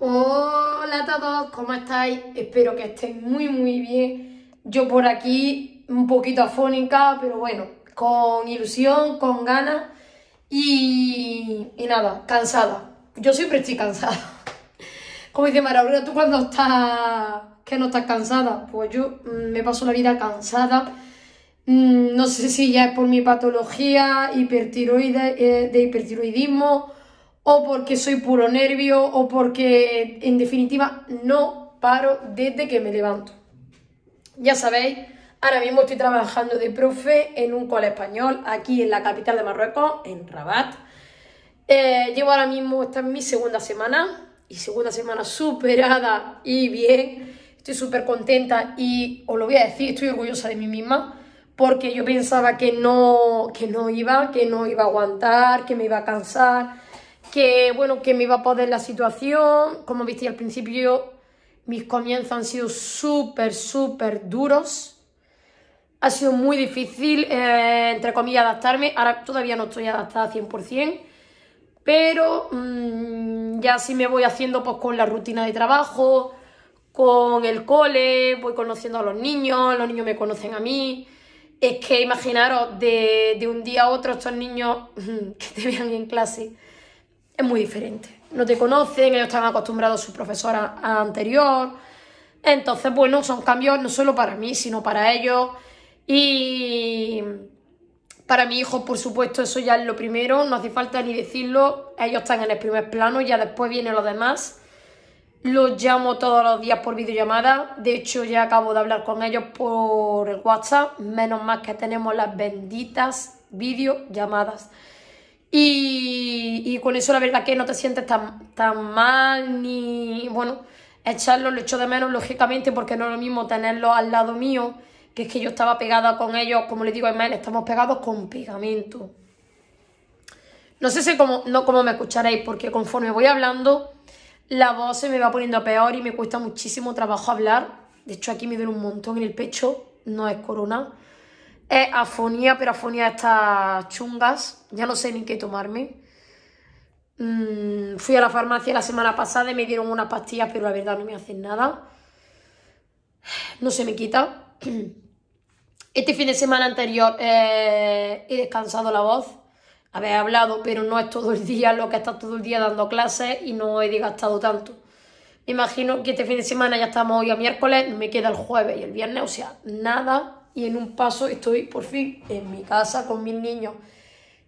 Hola a todos, ¿cómo estáis? Espero que estéis muy muy bien. Yo por aquí un poquito afónica, pero bueno, con ilusión, con ganas y, nada, cansada. Yo siempre estoy cansada. Como dice Maraura, tú cuando estás que no estás cansada, pues yo mm, me paso la vida cansada. Mm, no sé si ya es por mi patología hipertiroides, eh, de hipertiroidismo o porque soy puro nervio, o porque en definitiva no paro desde que me levanto. Ya sabéis, ahora mismo estoy trabajando de profe en un cole español aquí en la capital de Marruecos, en Rabat. Eh, llevo ahora mismo, esta es mi segunda semana, y segunda semana superada y bien. Estoy súper contenta y os lo voy a decir, estoy orgullosa de mí misma porque yo pensaba que que no iba, que no iba a aguantar, que me iba a cansar, que bueno, que me iba a poder la situación. Como viste al principio, mis comienzos han sido súper, súper duros. Ha sido muy difícil, eh, entre comillas, adaptarme. Ahora todavía no estoy adaptada 100%, pero mm, ya sí me voy haciendo pues, con la rutina de trabajo, con el cole, voy conociendo a los niños, los niños me conocen a mí. Es que imaginaros de, de un día a otro estos niños que te vean en clase es muy diferente. No te conocen, ellos están acostumbrados a su profesora anterior. Entonces, bueno, son cambios no solo para mí, sino para ellos. Y para mi hijo, por supuesto, eso ya es lo primero, no hace falta ni decirlo. Ellos están en el primer plano, ya después vienen los demás. Los llamo todos los días por videollamada. De hecho, ya acabo de hablar con ellos por WhatsApp. Menos mal que tenemos las benditas videollamadas. Y, con eso la verdad que no te sientes tan, mal ni... Bueno, echarlo lo echo de menos lógicamente porque no es lo mismo tenerlo al lado mío, que es que yo estaba pegada con ellos, como les digo a estamos pegados con pegamento. No sé si cómo, no, cómo me escucharéis porque conforme voy hablando la voz se me va poniendo a peor y me cuesta muchísimo trabajo hablar. De hecho aquí me duele un montón en el pecho, no es corona. Es afonía, pero afonía estas chungas. Ya no sé ni qué tomarme. Mm, fui a la farmacia la semana pasada y me dieron unas pastillas, pero la verdad no me hacen nada. No se me quita. Este fin de semana anterior eh, he descansado la voz. Habéis hablado, pero no es todo el día lo que está todo el día dando clases y no he desgastado tanto. Me imagino que este fin de semana ya estamos hoy a miércoles, me queda el jueves y el viernes, o sea, nada y en un paso estoy por fin en mi casa con mis niños,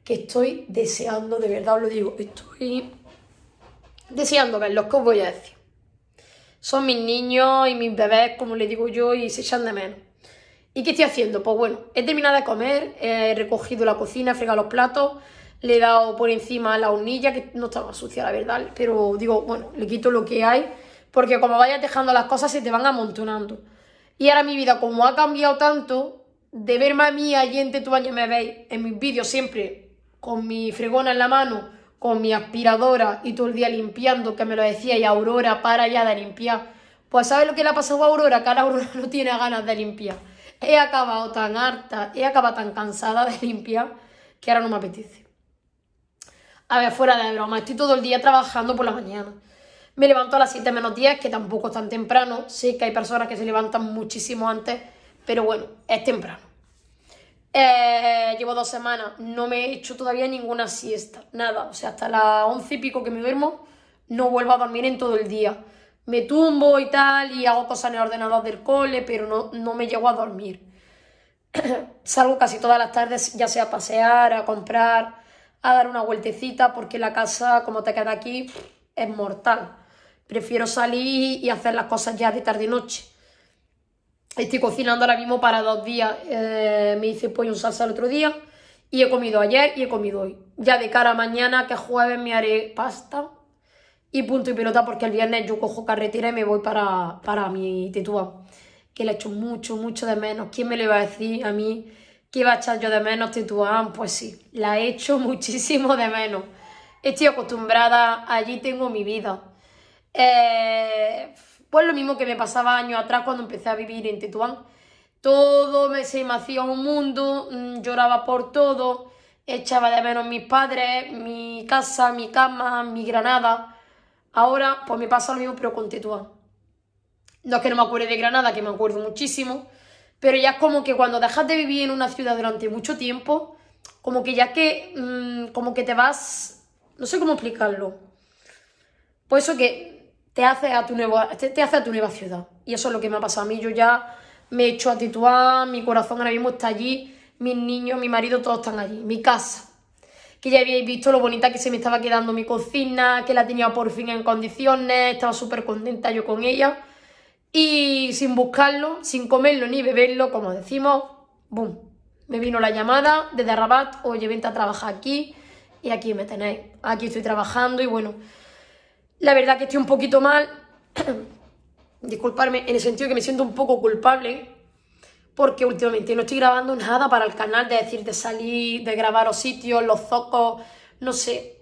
que estoy deseando, de verdad os lo digo, estoy deseando verlos, que os voy a decir? Son mis niños y mis bebés, como les digo yo, y se echan de menos. ¿Y qué estoy haciendo? Pues bueno, he terminado de comer, he recogido la cocina, he fregado los platos, le he dado por encima la hornilla, que no estaba sucia, la verdad, pero digo, bueno, le quito lo que hay, porque como vayas dejando las cosas se te van amontonando. Y ahora mi vida, como ha cambiado tanto, de verme a mí allí en baño me veis en mis vídeos siempre con mi fregona en la mano, con mi aspiradora y todo el día limpiando, que me lo decía, y Aurora, para ya de limpiar. Pues ¿sabes lo que le ha pasado a Aurora? Que ahora Aurora no tiene ganas de limpiar. He acabado tan harta, he acabado tan cansada de limpiar, que ahora no me apetece. A ver, fuera de broma, estoy todo el día trabajando por la mañana. Me levanto a las 7 menos 10, que tampoco es tan temprano. Sé que hay personas que se levantan muchísimo antes, pero bueno, es temprano. Eh, llevo dos semanas, no me he hecho todavía ninguna siesta, nada. O sea, hasta las 11 y pico que me duermo, no vuelvo a dormir en todo el día. Me tumbo y tal, y hago cosas en el ordenador del cole, pero no, no me llego a dormir. Salgo casi todas las tardes, ya sea a pasear, a comprar, a dar una vueltecita, porque la casa, como te queda aquí, es mortal. Prefiero salir y hacer las cosas ya de tarde y noche. Estoy cocinando ahora mismo para dos días. Eh, me hice pollo un salsa el otro día. Y he comido ayer y he comido hoy. Ya de cara a mañana, que jueves me haré pasta. Y punto y pelota, porque el viernes yo cojo carretera y me voy para, mi tituán, Que le hecho mucho, mucho de menos. ¿Quién me le va a decir a mí que va a echar yo de menos Tetuán? Pues sí, la he hecho muchísimo de menos. Estoy acostumbrada, allí tengo mi vida. Eh, pues lo mismo que me pasaba años atrás cuando empecé a vivir en Tetuán. Todo me, se me hacía un mundo, mm, lloraba por todo, echaba de menos mis padres, mi casa, mi cama, mi granada. Ahora pues me pasa lo mismo pero con Tetuán. No es que no me acuerde de Granada, que me acuerdo muchísimo, pero ya es como que cuando dejas de vivir en una ciudad durante mucho tiempo, como que ya que, mm, como que te vas, no sé cómo explicarlo. Por eso que te hace a tu nueva, te, a tu nueva ciudad. Y eso es lo que me ha pasado a mí. Yo ya me he hecho a tituar. mi corazón ahora mismo está allí, mis niños, mi marido, todos están allí, mi casa. Que ya habíais visto lo bonita que se me estaba quedando mi cocina, que la tenía por fin en condiciones, estaba súper contenta yo con ella. Y sin buscarlo, sin comerlo ni beberlo, como decimos, ¡boom! Me vino la llamada desde Rabat, oye, vente a trabajar aquí y aquí me tenéis. Aquí estoy trabajando y bueno, la verdad que estoy un poquito mal, disculparme, en el sentido que me siento un poco culpable, porque últimamente no estoy grabando nada para el canal, de decir, de salir, de grabar los sitios, los zocos, no sé.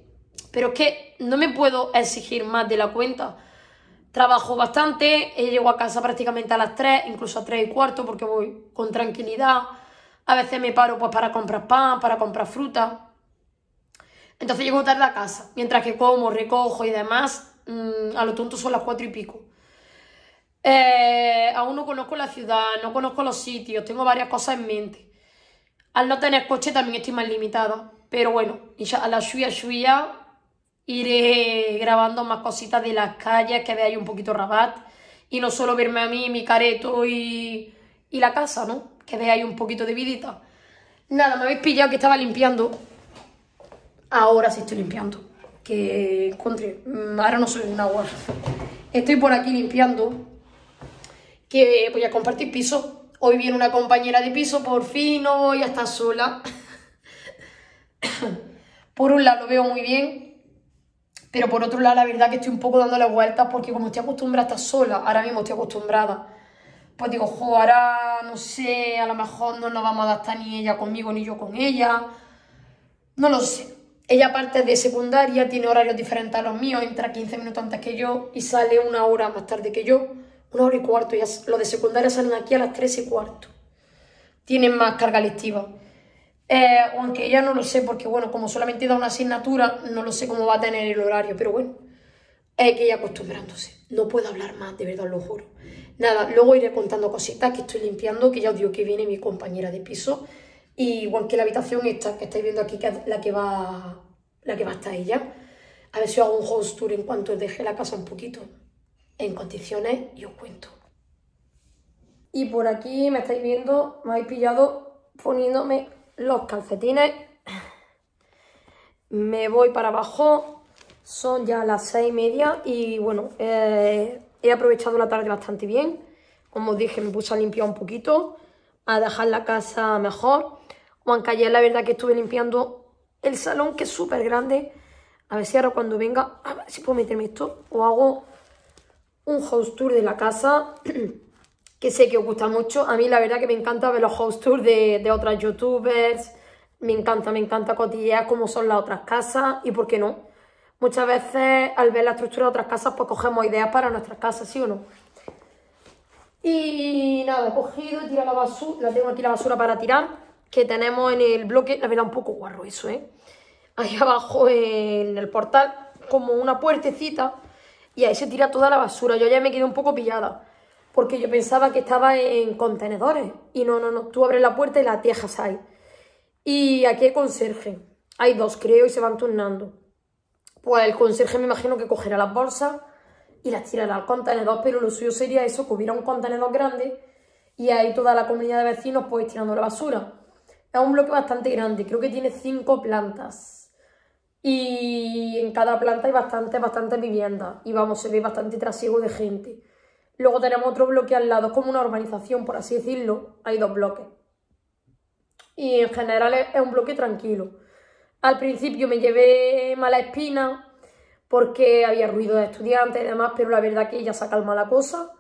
Pero es que no me puedo exigir más de la cuenta. Trabajo bastante, eh, llego a casa prácticamente a las 3, incluso a 3 y cuarto, porque voy con tranquilidad. A veces me paro pues, para comprar pan, para comprar fruta. Entonces llego tarde a casa, mientras que como, recojo y demás, mm, a lo tonto son las cuatro y pico. Eh, aún no conozco la ciudad, no conozco los sitios, tengo varias cosas en mente. Al no tener coche también estoy más limitada, pero bueno, a la suya suya iré grabando más cositas de las calles, que ahí un poquito Rabat, y no solo verme a mí, mi careto y, la casa, ¿no? Que ahí un poquito de vidita. Nada, me habéis pillado que estaba limpiando Ahora sí estoy limpiando. Que, encontré. Mm, ahora no soy una agua. Estoy por aquí limpiando. Que voy a compartir piso. Hoy viene una compañera de piso, por fin no voy a estar sola. por un lado lo veo muy bien, pero por otro lado la verdad que estoy un poco dando la vueltas porque como estoy acostumbrada a estar sola, ahora mismo estoy acostumbrada, pues digo, jo, ahora no sé, a lo mejor no nos vamos a adaptar ni ella conmigo ni yo con ella, no lo sé. Ella parte de secundaria, tiene horarios diferentes a los míos, entra 15 minutos antes que yo y sale una hora más tarde que yo, una hora y cuarto. Y los de secundaria salen aquí a las 3 y cuarto. Tienen más carga lectiva. Eh, aunque ella no lo sé, porque bueno, como solamente da una asignatura, no lo sé cómo va a tener el horario, pero bueno, hay que ir acostumbrándose. No puedo hablar más, de verdad, lo juro. Nada, luego iré contando cositas que estoy limpiando, que ya os digo que viene mi compañera de piso igual que la habitación esta que estáis viendo aquí, que es la que va, la que va a estar ella. A ver si hago un host tour en cuanto deje la casa un poquito en condiciones y os cuento. Y por aquí me estáis viendo, me habéis pillado poniéndome los calcetines. Me voy para abajo, son ya las seis y media y bueno, eh, he aprovechado la tarde bastante bien. Como os dije, me puse a limpiar un poquito, a dejar la casa mejor. Juanca, la verdad que estuve limpiando el salón, que es súper grande. A ver si ahora cuando venga, a si puedo meterme esto, o hago un house tour de la casa, que sé que os gusta mucho. A mí la verdad que me encanta ver los house tours de, otras youtubers, me encanta, me encanta cotillear cómo son las otras casas y por qué no. Muchas veces al ver la estructura de otras casas pues cogemos ideas para nuestras casas, ¿sí o no? Y nada, he cogido, y tirado la basura, la tengo aquí la basura para tirar que tenemos en el bloque. La verdad, un poco guarro eso, ¿eh? Ahí abajo en el portal, como una puertecita, y ahí se tira toda la basura. Yo ya me quedé un poco pillada, porque yo pensaba que estaba en contenedores. Y no, no, no. Tú abres la puerta y la tejas ahí. Y aquí hay conserje. Hay dos, creo, y se van turnando. Pues el conserje me imagino que cogerá las bolsas y las tirará al contenedor, pero lo suyo sería eso, que hubiera un contenedor grande y ahí toda la comunidad de vecinos pues tirando la basura. Es un bloque bastante grande, creo que tiene cinco plantas. Y en cada planta hay bastante bastante vivienda Y vamos, se ve bastante trasiego de gente. Luego tenemos otro bloque al lado, es como una urbanización, por así decirlo. Hay dos bloques. Y en general es un bloque tranquilo. Al principio me llevé mala espina porque había ruido de estudiantes y demás, pero la verdad que ya se ha la cosa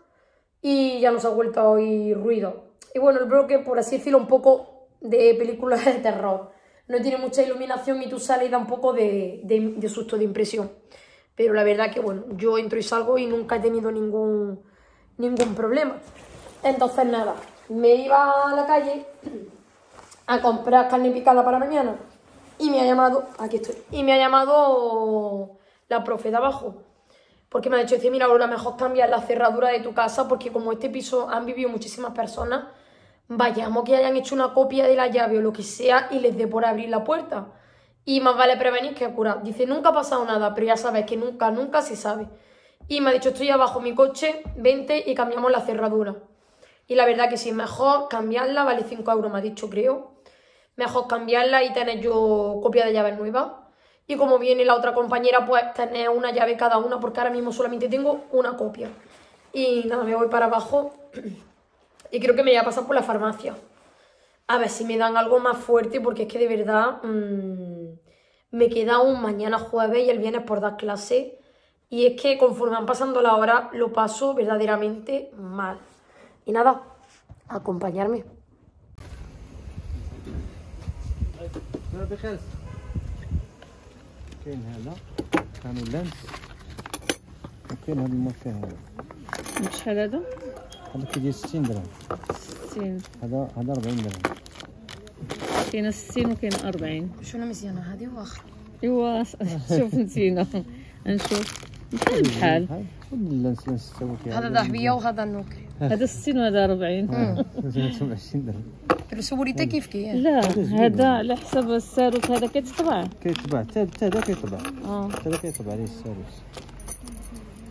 y ya nos ha vuelto a oír ruido. Y bueno, el bloque, por así decirlo, un poco de películas de terror. No tiene mucha iluminación y tú sales y da un poco de, de, susto, de impresión. Pero la verdad que, bueno, yo entro y salgo y nunca he tenido ningún, ningún problema. Entonces, nada, me iba a la calle a comprar carne picada para mañana y me ha llamado, aquí estoy, y me ha llamado la profe de abajo. Porque me ha dicho, dice, mira, lo mejor cambiar la cerradura de tu casa porque como este piso han vivido muchísimas personas, vayamos que hayan hecho una copia de la llave o lo que sea y les dé por abrir la puerta. Y más vale prevenir que curar. Dice, nunca ha pasado nada, pero ya sabes que nunca, nunca se sabe. Y me ha dicho, estoy abajo mi coche, vente y cambiamos la cerradura. Y la verdad que sí, mejor cambiarla, vale 5 euros, me ha dicho, creo. Mejor cambiarla y tener yo copia de llaves nueva. Y como viene la otra compañera, pues tener una llave cada una, porque ahora mismo solamente tengo una copia. Y nada, me voy para abajo. Y creo que me voy a pasar por la farmacia. A ver si me dan algo más fuerte, porque es que de verdad mm, me queda un mañana jueves y el viernes por dar clase. Y es que conforme van pasando la hora, lo paso verdaderamente mal. Y nada, acompañarme. هذا كيدير 60 درهم 60 هذا هذا 40 درهم كاين 60 وكاين 40 شنو مزيانه هذه واخا ايوا شوف مزيانه نشوف بحال بحال آه، لا هذا ذهبيه وهذا نوكي هذا 60 وهذا 40 27 درهم السوليته كيف كي لا هذا على حسب الساروت هذا كيتطبع كيتطبع حتى هذا كيتطبع حتى آه. هذا كيتطبع عليه الساروت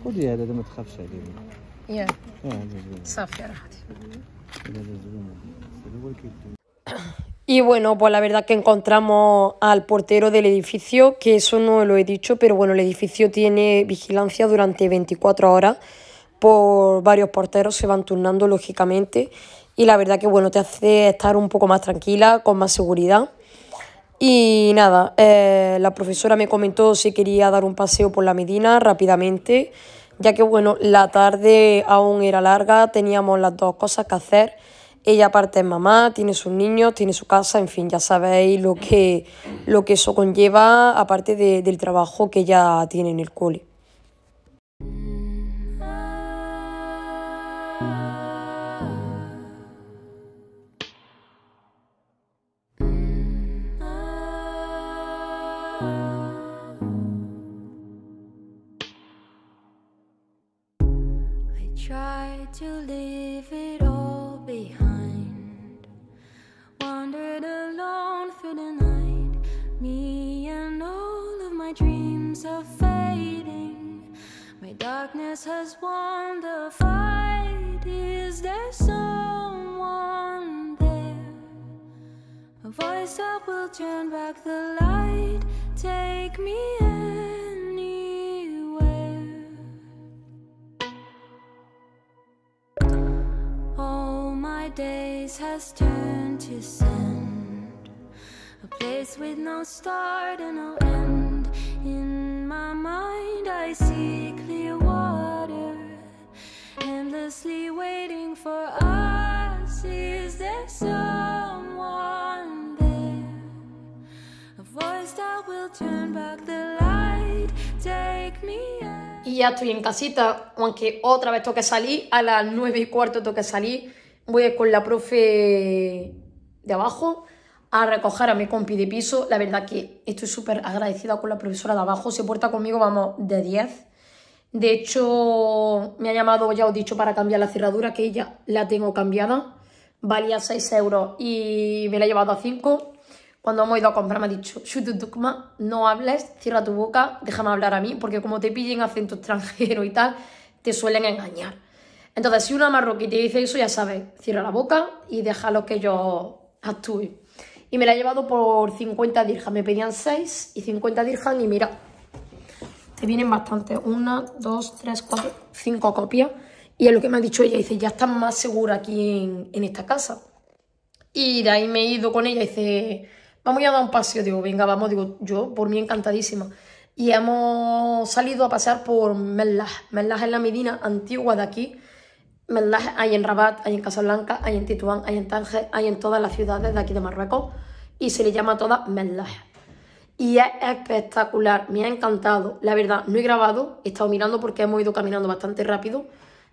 خذي هذا ما تخافش عليه Oh, y bueno, pues la verdad que encontramos al portero del edificio, que eso no lo he dicho, pero bueno, el edificio tiene vigilancia durante 24 horas por varios porteros, se van turnando lógicamente y la verdad que bueno, te hace estar un poco más tranquila, con más seguridad. Y nada, eh, la profesora me comentó si quería dar un paseo por la Medina rápidamente ya que bueno, la tarde aún era larga, teníamos las dos cosas que hacer. Ella aparte es mamá, tiene sus niños, tiene su casa, en fin, ya sabéis lo que, lo que eso conlleva, aparte del trabajo que ya tiene en el cole. A voice that will turn back the light, take me anywhere. All my days has turned to sand, a place with no start and no end. In my mind, I see clear water, endlessly. ya estoy en casita, aunque otra vez toque salir, a las 9 y cuarto toque salir, voy con la profe de abajo a recoger a mi compi de piso. La verdad que estoy súper agradecida con la profesora de abajo, se porta conmigo, vamos, de 10. De hecho, me ha llamado, ya os he dicho, para cambiar la cerradura, que ella la tengo cambiada. Valía 6 euros y me la he llevado a 5 cuando hemos ido a comprar me ha dicho, no hables, cierra tu boca, déjame hablar a mí, porque como te pillen acento extranjero y tal, te suelen engañar. Entonces, si una marroquí te dice eso, ya sabes, cierra la boca y déjalo que yo actúe. Y me la he llevado por 50 dirham, me pedían 6 y 50 dirham y mira, te vienen bastante, una, dos, tres, cuatro, cinco copias. Y es lo que me ha dicho ella, dice, ya estás más segura aquí en, en esta casa. Y de ahí me he ido con ella, dice, vamos a dar un paseo. Digo, venga, vamos, digo, yo por mí encantadísima. Y hemos salido a pasear por Mellah. Mellah es la medina antigua de aquí. Mellah hay en Rabat, hay en Casablanca, hay en Tituán, hay en Tánger, hay en todas las ciudades de aquí de Marruecos. Y se le llama a todas Mellah. Y es espectacular, me ha encantado. La verdad, no he grabado, he estado mirando porque hemos ido caminando bastante rápido.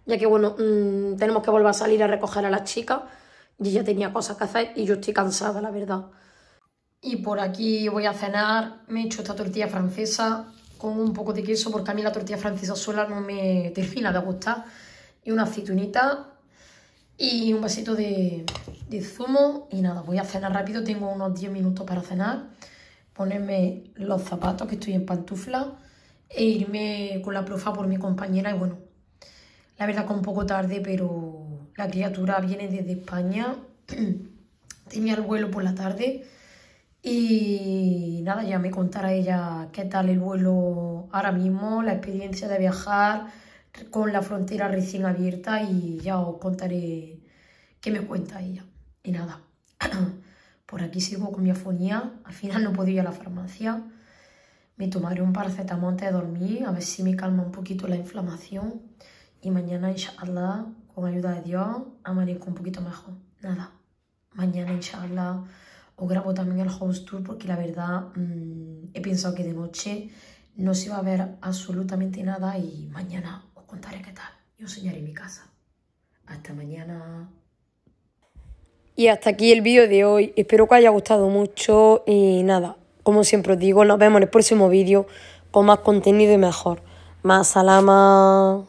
Ya que, bueno, mm, tenemos que volver a salir a recoger a las chicas. Y ella tenía cosas que hacer y yo estoy cansada, la verdad. Y por aquí voy a cenar, me he hecho esta tortilla francesa con un poco de queso porque a mí la tortilla francesa sola no me termina de gustar. Y una aceitunita y un vasito de, zumo y nada, voy a cenar rápido, tengo unos 10 minutos para cenar, ponerme los zapatos que estoy en pantufla e irme con la profa por mi compañera y bueno, la verdad que un poco tarde, pero la criatura viene desde España, tenía el vuelo por la tarde y nada, ya me contará ella qué tal el vuelo ahora mismo, la experiencia de viajar con la frontera recién abierta y ya os contaré qué me cuenta ella. Y nada, por aquí sigo con mi afonía, al final no puedo ir a la farmacia, me tomaré un paracetamol antes de dormir, a ver si me calma un poquito la inflamación y mañana, inshallah, con ayuda de Dios, amanezco un poquito mejor. Nada, mañana, inshallah os grabo también el house tour porque la verdad mm, he pensado que de noche no se iba a ver absolutamente nada y mañana os contaré qué tal y os enseñaré mi casa. Hasta mañana. Y hasta aquí el vídeo de hoy. Espero que os haya gustado mucho y nada, como siempre os digo, nos vemos en el próximo vídeo con más contenido y mejor. Más salama.